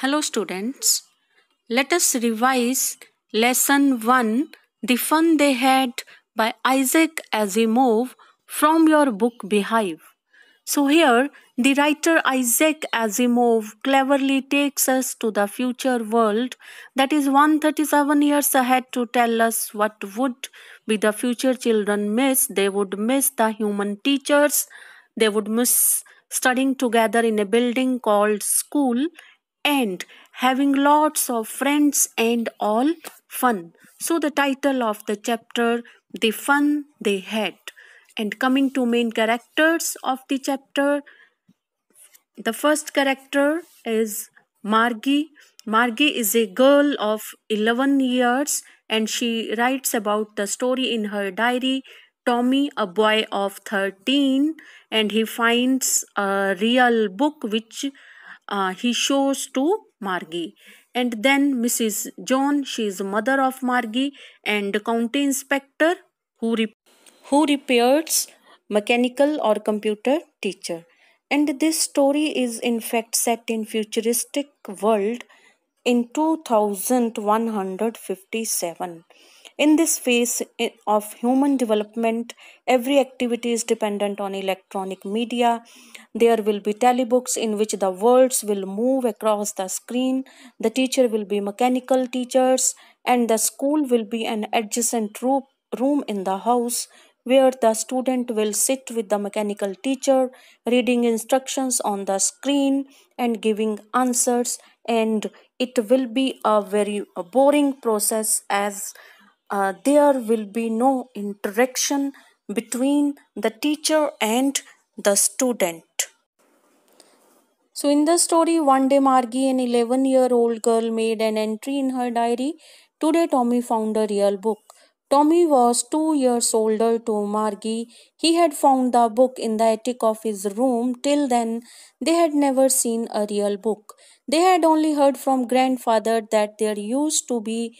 Hello students. Let us revise lesson 1 The Fun They Had by Isaac Asimov from your book Behive. So here the writer Isaac Asimov cleverly takes us to the future world that is 137 years ahead to tell us what would be the future children miss. They would miss the human teachers. They would miss studying together in a building called school and having lots of friends and all fun. So, the title of the chapter, The Fun They Had. And coming to main characters of the chapter, the first character is Margie. Margie is a girl of 11 years and she writes about the story in her diary. Tommy, a boy of 13, and he finds a real book which uh, he shows to Margie. And then Mrs. John, she is mother of Margie and county inspector who, who repairs mechanical or computer teacher. And this story is in fact set in futuristic world in 2157 in this phase of human development, every activity is dependent on electronic media. There will be telebooks in which the words will move across the screen. The teacher will be mechanical teachers and the school will be an adjacent room in the house where the student will sit with the mechanical teacher reading instructions on the screen and giving answers and it will be a very boring process as uh, there will be no interaction between the teacher and the student. So, in the story, one day Margie, an 11 year old girl, made an entry in her diary. Today, Tommy found a real book. Tommy was two years older to Margie. He had found the book in the attic of his room. Till then, they had never seen a real book. They had only heard from grandfather that there used to be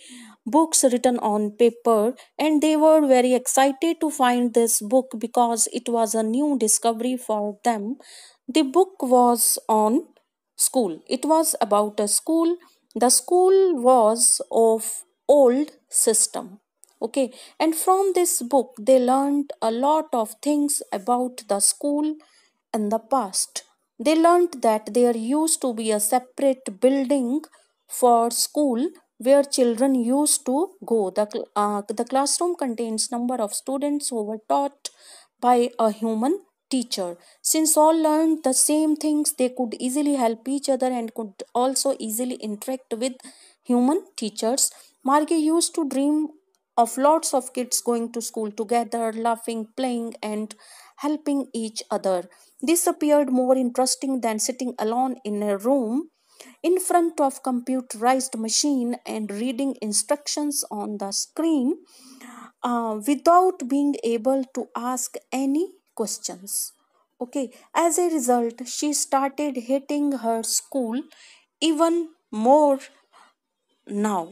books written on paper and they were very excited to find this book because it was a new discovery for them. The book was on school. It was about a school. The school was of old system. Okay, and from this book they learned a lot of things about the school in the past. They learned that there used to be a separate building for school where children used to go. The, uh, the classroom contains number of students who were taught by a human teacher. Since all learned the same things, they could easily help each other and could also easily interact with human teachers. Margie used to dream of lots of kids going to school together, laughing, playing, and helping each other. This appeared more interesting than sitting alone in a room in front of computerized machine and reading instructions on the screen uh, without being able to ask any questions okay as a result she started hating her school even more now